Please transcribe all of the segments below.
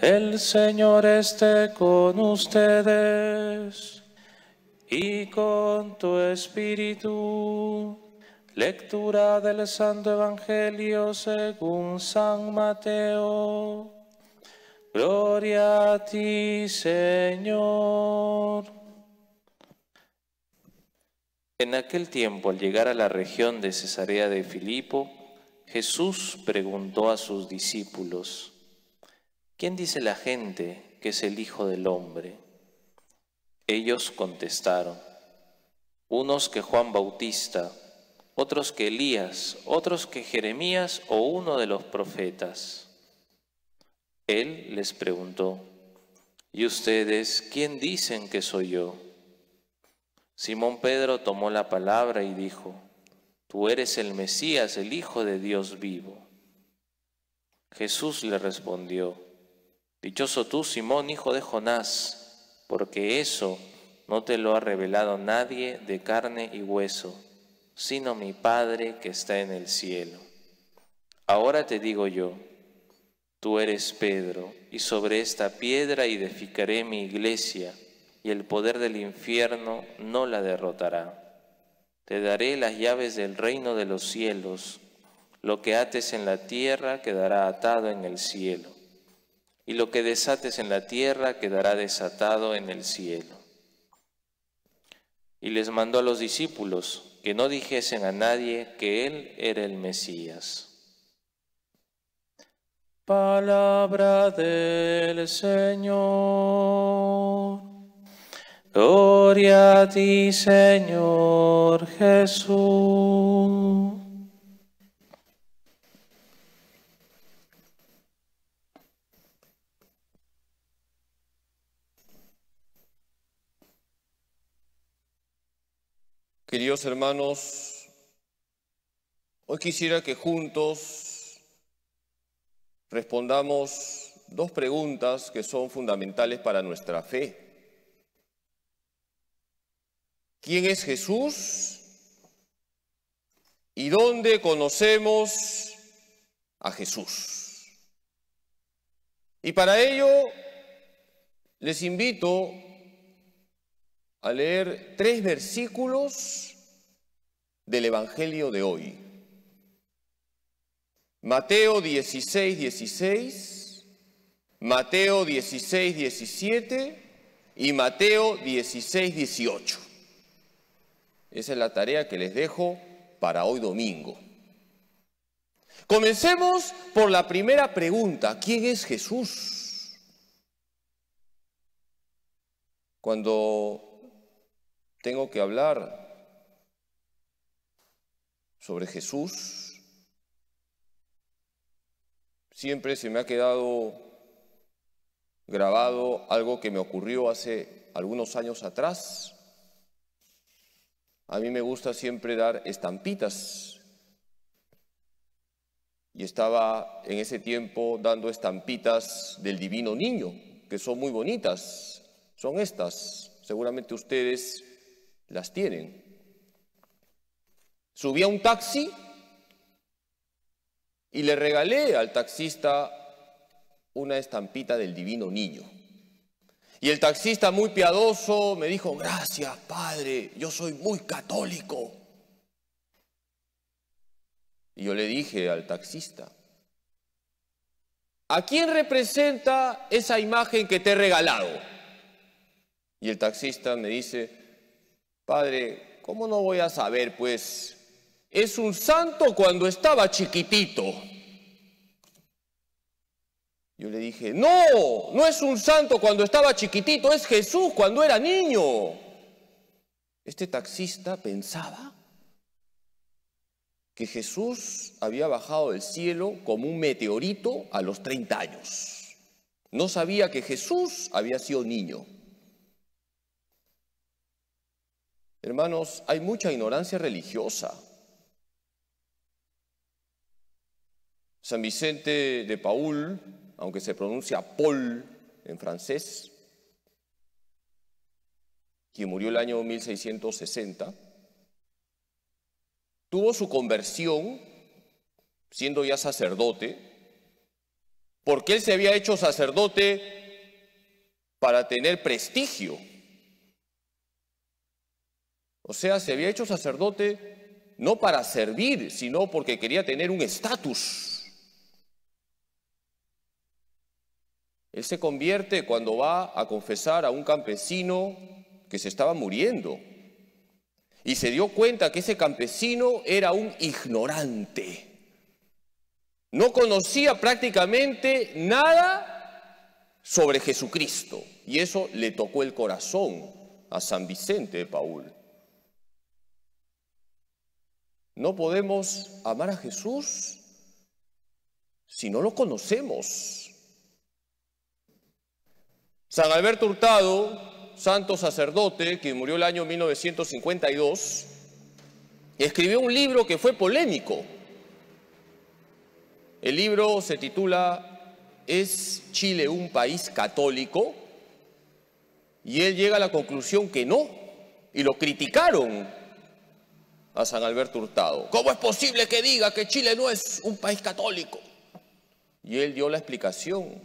El Señor esté con ustedes y con tu espíritu. Lectura del Santo Evangelio según San Mateo. Gloria a ti, Señor. En aquel tiempo, al llegar a la región de Cesarea de Filipo, Jesús preguntó a sus discípulos, ¿quién dice la gente que es el Hijo del Hombre? Ellos contestaron, unos que Juan Bautista, otros que Elías, otros que Jeremías o uno de los profetas. Él les preguntó, ¿y ustedes quién dicen que soy yo? Simón Pedro tomó la palabra y dijo, Tú eres el Mesías, el Hijo de Dios vivo. Jesús le respondió, Dichoso tú, Simón, hijo de Jonás, porque eso no te lo ha revelado nadie de carne y hueso, sino mi Padre que está en el cielo. Ahora te digo yo, tú eres Pedro, y sobre esta piedra edificaré mi iglesia, y el poder del infierno no la derrotará. Te daré las llaves del reino de los cielos, lo que ates en la tierra quedará atado en el cielo y lo que desates en la tierra quedará desatado en el cielo. Y les mandó a los discípulos que no dijesen a nadie que él era el Mesías. Palabra del Señor. Gloria a ti, Señor Jesús. Queridos hermanos, hoy quisiera que juntos respondamos dos preguntas que son fundamentales para nuestra fe. ¿Quién es Jesús? ¿Y dónde conocemos a Jesús? Y para ello les invito a leer tres versículos del Evangelio de hoy. Mateo 16, 16, Mateo 16, 17 y Mateo 16, 18. Esa es la tarea que les dejo para hoy domingo. Comencemos por la primera pregunta. ¿Quién es Jesús? Cuando tengo que hablar sobre Jesús. Siempre se me ha quedado grabado algo que me ocurrió hace algunos años atrás. A mí me gusta siempre dar estampitas. Y estaba en ese tiempo dando estampitas del divino niño, que son muy bonitas. Son estas. Seguramente ustedes las tienen. Subí a un taxi y le regalé al taxista una estampita del divino niño. Y el taxista muy piadoso me dijo, gracias padre, yo soy muy católico. Y yo le dije al taxista, ¿a quién representa esa imagen que te he regalado? Y el taxista me dice, Padre, ¿cómo no voy a saber? Pues es un santo cuando estaba chiquitito. Yo le dije, no, no es un santo cuando estaba chiquitito, es Jesús cuando era niño. Este taxista pensaba que Jesús había bajado del cielo como un meteorito a los 30 años. No sabía que Jesús había sido niño. Hermanos, hay mucha ignorancia religiosa. San Vicente de Paul, aunque se pronuncia Paul en francés, quien murió el año 1660, tuvo su conversión siendo ya sacerdote, porque él se había hecho sacerdote para tener prestigio o sea, se había hecho sacerdote no para servir, sino porque quería tener un estatus. Él se convierte cuando va a confesar a un campesino que se estaba muriendo y se dio cuenta que ese campesino era un ignorante. No conocía prácticamente nada sobre Jesucristo y eso le tocó el corazón a San Vicente de Paul. No podemos amar a Jesús si no lo conocemos. San Alberto Hurtado, santo sacerdote que murió el año 1952, escribió un libro que fue polémico. El libro se titula ¿Es Chile un país católico? Y él llega a la conclusión que no, y lo criticaron a San Alberto Hurtado. ¿Cómo es posible que diga que Chile no es un país católico? Y él dio la explicación.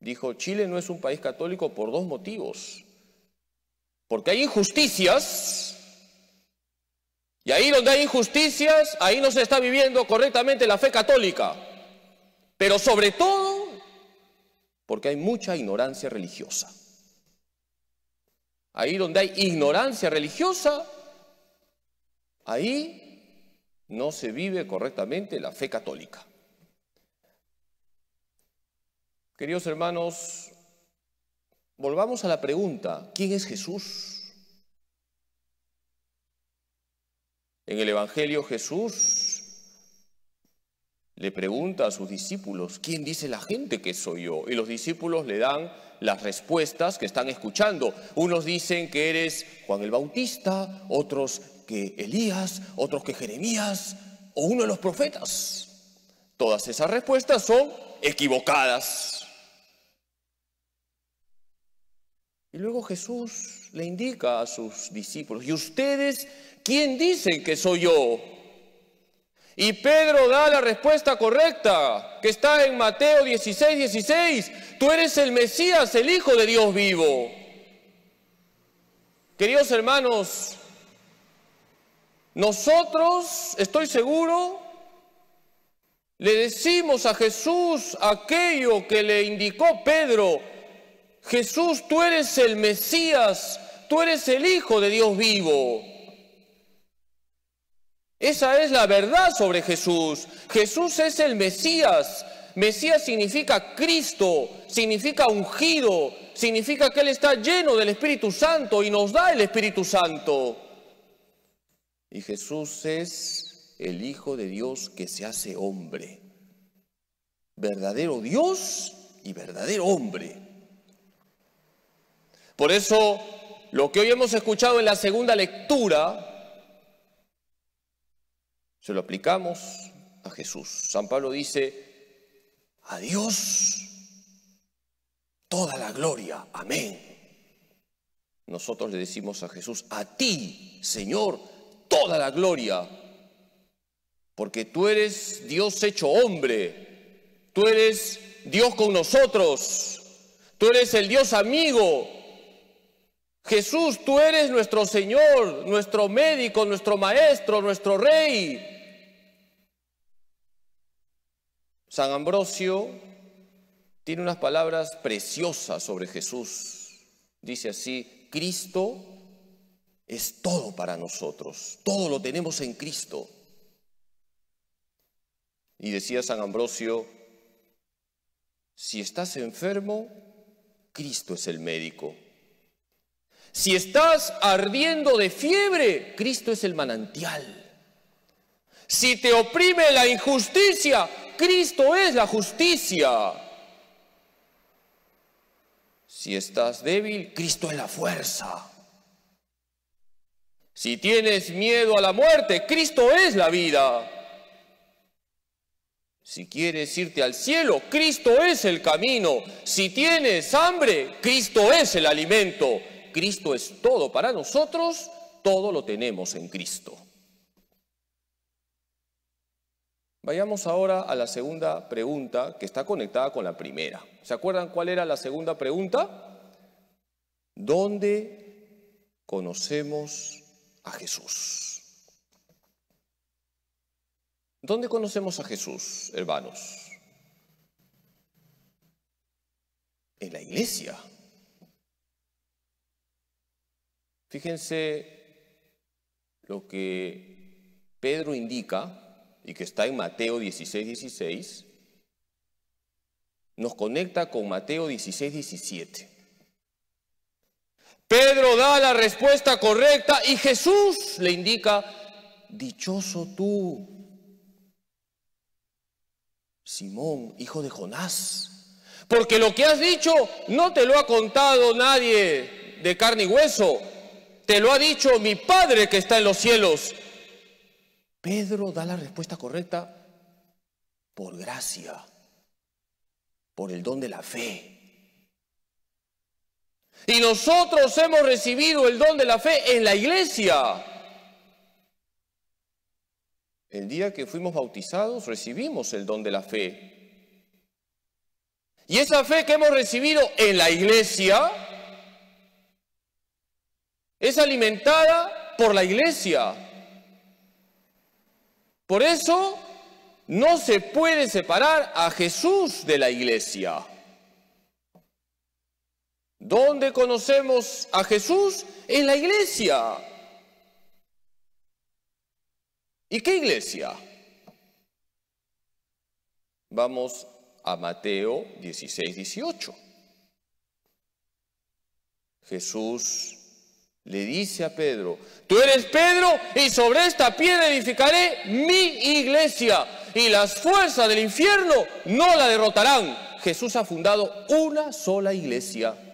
Dijo, Chile no es un país católico por dos motivos. Porque hay injusticias. Y ahí donde hay injusticias, ahí no se está viviendo correctamente la fe católica. Pero sobre todo, porque hay mucha ignorancia religiosa. Ahí donde hay ignorancia religiosa, Ahí no se vive correctamente la fe católica. Queridos hermanos, volvamos a la pregunta, ¿quién es Jesús? En el Evangelio Jesús le pregunta a sus discípulos, ¿quién dice la gente que soy yo? Y los discípulos le dan las respuestas que están escuchando. Unos dicen que eres Juan el Bautista, otros que Elías, otros que Jeremías o uno de los profetas. Todas esas respuestas son equivocadas. Y luego Jesús le indica a sus discípulos, ¿y ustedes quién dicen que soy yo? Y Pedro da la respuesta correcta, que está en Mateo 16, 16. Tú eres el Mesías, el Hijo de Dios vivo. Queridos hermanos, nosotros, estoy seguro, le decimos a Jesús aquello que le indicó Pedro. Jesús, tú eres el Mesías, tú eres el Hijo de Dios vivo. Esa es la verdad sobre Jesús. Jesús es el Mesías. Mesías significa Cristo, significa ungido, significa que Él está lleno del Espíritu Santo y nos da el Espíritu Santo. Y Jesús es el Hijo de Dios que se hace hombre. Verdadero Dios y verdadero hombre. Por eso lo que hoy hemos escuchado en la segunda lectura, se lo aplicamos a Jesús. San Pablo dice, a Dios toda la gloria, amén. Nosotros le decimos a Jesús, a ti, Señor, toda la gloria, porque tú eres Dios hecho hombre, tú eres Dios con nosotros, tú eres el Dios amigo. Jesús, tú eres nuestro Señor, nuestro médico, nuestro maestro, nuestro rey. San Ambrosio tiene unas palabras preciosas sobre Jesús. Dice así, Cristo es todo para nosotros. Todo lo tenemos en Cristo. Y decía San Ambrosio, si estás enfermo, Cristo es el médico. Si estás ardiendo de fiebre, Cristo es el manantial. Si te oprime la injusticia, Cristo es la justicia. Si estás débil, Cristo es la fuerza. Si tienes miedo a la muerte, Cristo es la vida. Si quieres irte al cielo, Cristo es el camino. Si tienes hambre, Cristo es el alimento. Cristo es todo para nosotros, todo lo tenemos en Cristo. Vayamos ahora a la segunda pregunta que está conectada con la primera. ¿Se acuerdan cuál era la segunda pregunta? ¿Dónde conocemos a Jesús. ¿Dónde conocemos a Jesús, hermanos? En la iglesia. Fíjense lo que Pedro indica y que está en Mateo 16, 16, nos conecta con Mateo 16, 17. Pedro da la respuesta correcta y Jesús le indica, dichoso tú, Simón, hijo de Jonás, porque lo que has dicho no te lo ha contado nadie de carne y hueso, te lo ha dicho mi Padre que está en los cielos. Pedro da la respuesta correcta por gracia, por el don de la fe y nosotros hemos recibido el don de la fe en la iglesia. El día que fuimos bautizados recibimos el don de la fe. Y esa fe que hemos recibido en la iglesia es alimentada por la iglesia. Por eso no se puede separar a Jesús de la iglesia. ¿Dónde conocemos a Jesús? En la iglesia. ¿Y qué iglesia? Vamos a Mateo 16, 18. Jesús le dice a Pedro, tú eres Pedro y sobre esta piedra edificaré mi iglesia y las fuerzas del infierno no la derrotarán. Jesús ha fundado una sola iglesia.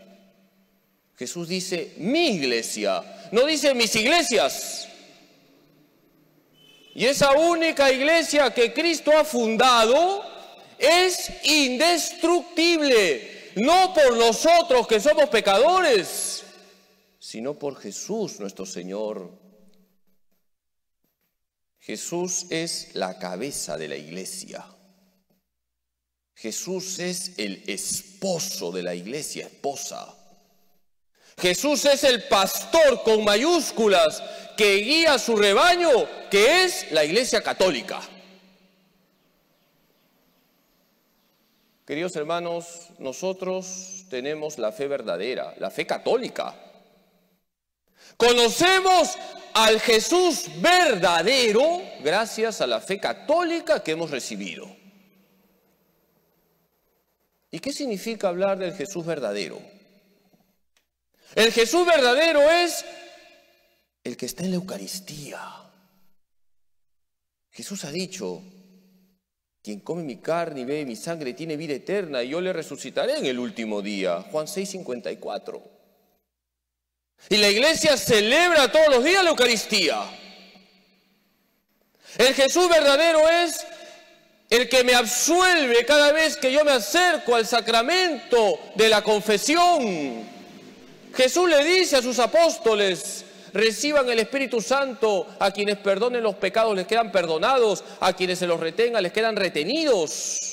Jesús dice mi iglesia, no dice mis iglesias. Y esa única iglesia que Cristo ha fundado es indestructible, no por nosotros que somos pecadores, sino por Jesús nuestro Señor. Jesús es la cabeza de la iglesia. Jesús es el esposo de la iglesia, esposa. Jesús es el pastor con mayúsculas que guía su rebaño, que es la Iglesia Católica. Queridos hermanos, nosotros tenemos la fe verdadera, la fe católica. Conocemos al Jesús verdadero gracias a la fe católica que hemos recibido. ¿Y qué significa hablar del Jesús verdadero? El Jesús verdadero es el que está en la Eucaristía. Jesús ha dicho, quien come mi carne y bebe mi sangre tiene vida eterna y yo le resucitaré en el último día. Juan 6, 54. Y la iglesia celebra todos los días la Eucaristía. El Jesús verdadero es el que me absuelve cada vez que yo me acerco al sacramento de la confesión. Jesús le dice a sus apóstoles, reciban el Espíritu Santo, a quienes perdonen los pecados les quedan perdonados, a quienes se los retengan les quedan retenidos.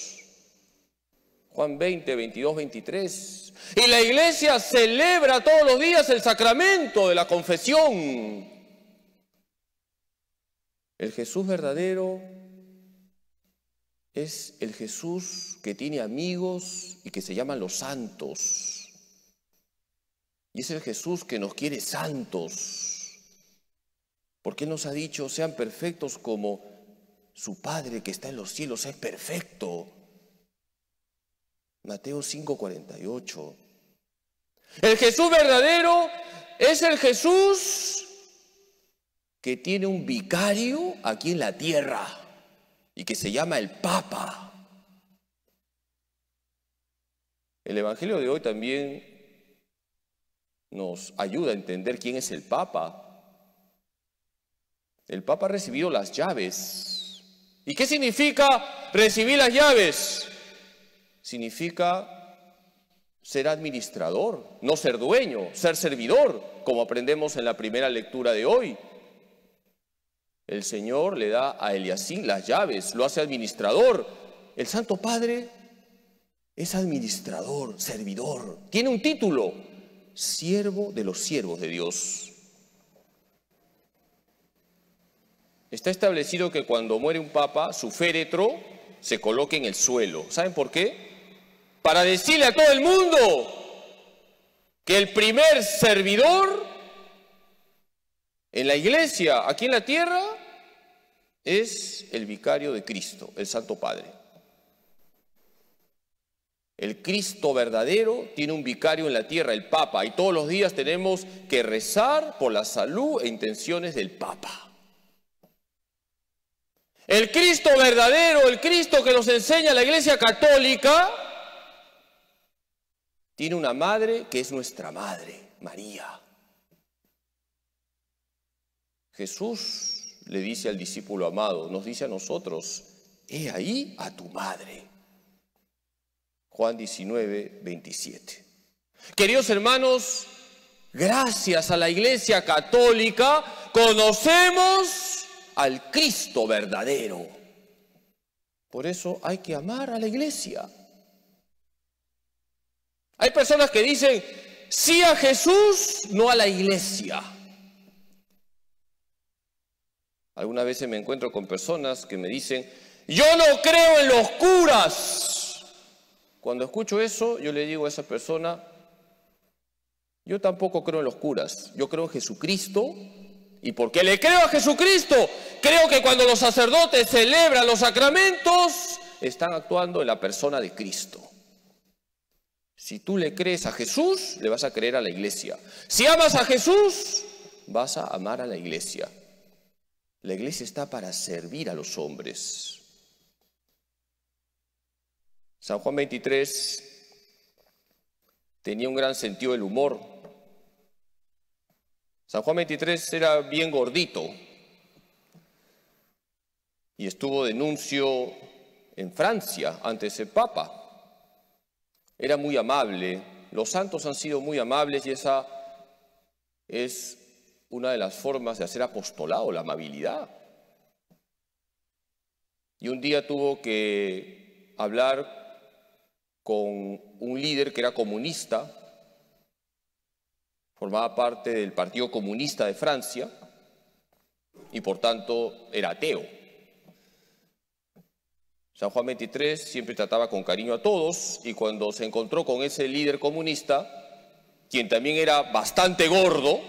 Juan 20, 22, 23. Y la iglesia celebra todos los días el sacramento de la confesión. El Jesús verdadero es el Jesús que tiene amigos y que se llaman los santos. Y es el Jesús que nos quiere santos. Porque nos ha dicho, sean perfectos como su Padre que está en los cielos es perfecto. Mateo 5:48. El Jesús verdadero es el Jesús que tiene un vicario aquí en la tierra y que se llama el Papa. El Evangelio de hoy también nos ayuda a entender quién es el Papa. El Papa ha recibido las llaves. ¿Y qué significa recibir las llaves? Significa ser administrador, no ser dueño, ser servidor, como aprendemos en la primera lectura de hoy. El Señor le da a Eliasín las llaves, lo hace administrador. El Santo Padre es administrador, servidor, tiene un título, siervo de los siervos de Dios. Está establecido que cuando muere un papa, su féretro se coloque en el suelo. ¿Saben por qué? Para decirle a todo el mundo que el primer servidor en la iglesia, aquí en la tierra, es el vicario de Cristo, el Santo Padre. El Cristo verdadero tiene un vicario en la tierra, el Papa, y todos los días tenemos que rezar por la salud e intenciones del Papa. El Cristo verdadero, el Cristo que nos enseña la Iglesia Católica, tiene una madre que es nuestra madre, María. Jesús le dice al discípulo amado, nos dice a nosotros, he ahí a tu madre. Juan 19, 27. Queridos hermanos, gracias a la Iglesia Católica conocemos al Cristo verdadero. Por eso hay que amar a la Iglesia. Hay personas que dicen, sí a Jesús, no a la Iglesia. Algunas veces me encuentro con personas que me dicen, yo no creo en los curas. Cuando escucho eso, yo le digo a esa persona, yo tampoco creo en los curas, yo creo en Jesucristo. Y porque le creo a Jesucristo, creo que cuando los sacerdotes celebran los sacramentos, están actuando en la persona de Cristo. Si tú le crees a Jesús, le vas a creer a la iglesia. Si amas a Jesús, vas a amar a la iglesia. La iglesia está para servir a los hombres. San Juan 23 tenía un gran sentido del humor. San Juan 23 era bien gordito y estuvo de nuncio en Francia ante ese papa. Era muy amable. Los santos han sido muy amables y esa es una de las formas de hacer apostolado, la amabilidad. Y un día tuvo que hablar con un líder que era comunista, formaba parte del Partido Comunista de Francia y por tanto era ateo. San Juan XXIII siempre trataba con cariño a todos y cuando se encontró con ese líder comunista, quien también era bastante gordo,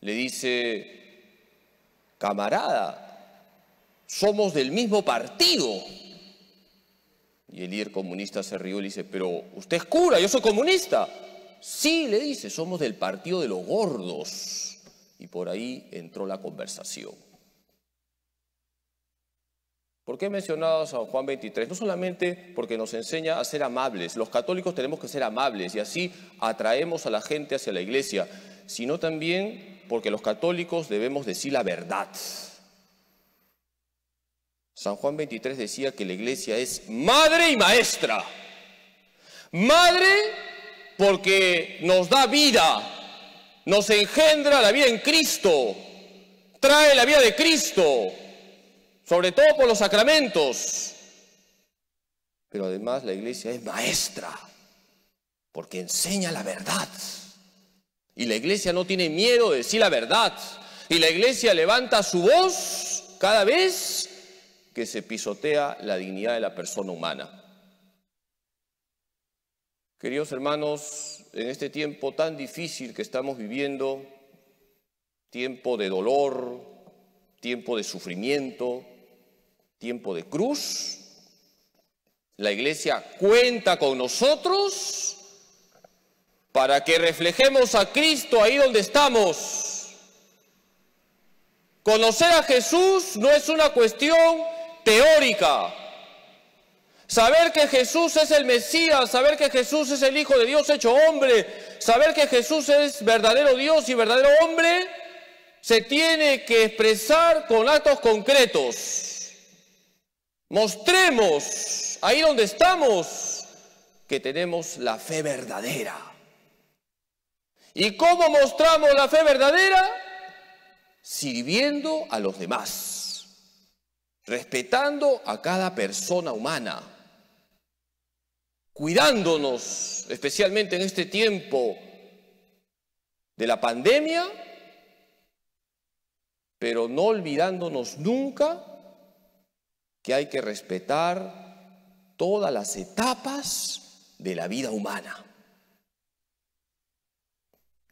le dice, camarada, somos del mismo partido. Y el líder comunista se rió y le dice, pero usted es cura, yo soy comunista. Sí, le dice, somos del partido de los gordos. Y por ahí entró la conversación. ¿Por qué he mencionado a San Juan 23? No solamente porque nos enseña a ser amables, los católicos tenemos que ser amables y así atraemos a la gente hacia la iglesia, sino también porque los católicos debemos decir la verdad. San Juan 23 decía que la iglesia es madre y maestra. Madre porque nos da vida, nos engendra la vida en Cristo, trae la vida de Cristo, sobre todo por los sacramentos. Pero además la iglesia es maestra porque enseña la verdad. Y la iglesia no tiene miedo de decir la verdad. Y la iglesia levanta su voz cada vez que se pisotea la dignidad de la persona humana. Queridos hermanos, en este tiempo tan difícil que estamos viviendo, tiempo de dolor, tiempo de sufrimiento, tiempo de cruz, la iglesia cuenta con nosotros para que reflejemos a Cristo ahí donde estamos. Conocer a Jesús no es una cuestión teórica. Saber que Jesús es el Mesías, saber que Jesús es el Hijo de Dios hecho hombre, saber que Jesús es verdadero Dios y verdadero hombre, se tiene que expresar con actos concretos. Mostremos ahí donde estamos que tenemos la fe verdadera. ¿Y cómo mostramos la fe verdadera? Sirviendo a los demás respetando a cada persona humana, cuidándonos, especialmente en este tiempo de la pandemia, pero no olvidándonos nunca que hay que respetar todas las etapas de la vida humana.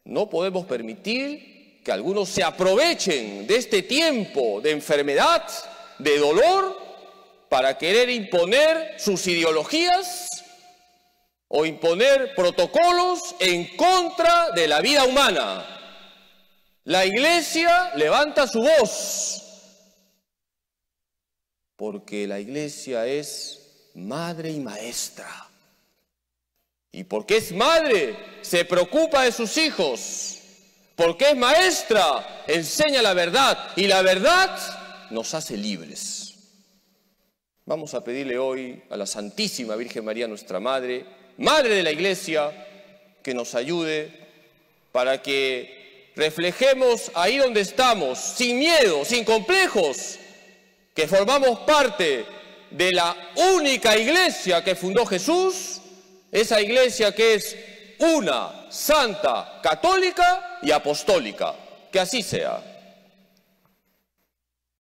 No podemos permitir que algunos se aprovechen de este tiempo de enfermedad de dolor para querer imponer sus ideologías o imponer protocolos en contra de la vida humana. La iglesia levanta su voz porque la iglesia es madre y maestra. Y porque es madre, se preocupa de sus hijos. Porque es maestra, enseña la verdad. Y la verdad nos hace libres. Vamos a pedirle hoy a la Santísima Virgen María, nuestra Madre, Madre de la Iglesia, que nos ayude para que reflejemos ahí donde estamos, sin miedo, sin complejos, que formamos parte de la única iglesia que fundó Jesús, esa iglesia que es una, santa, católica y apostólica. Que así sea.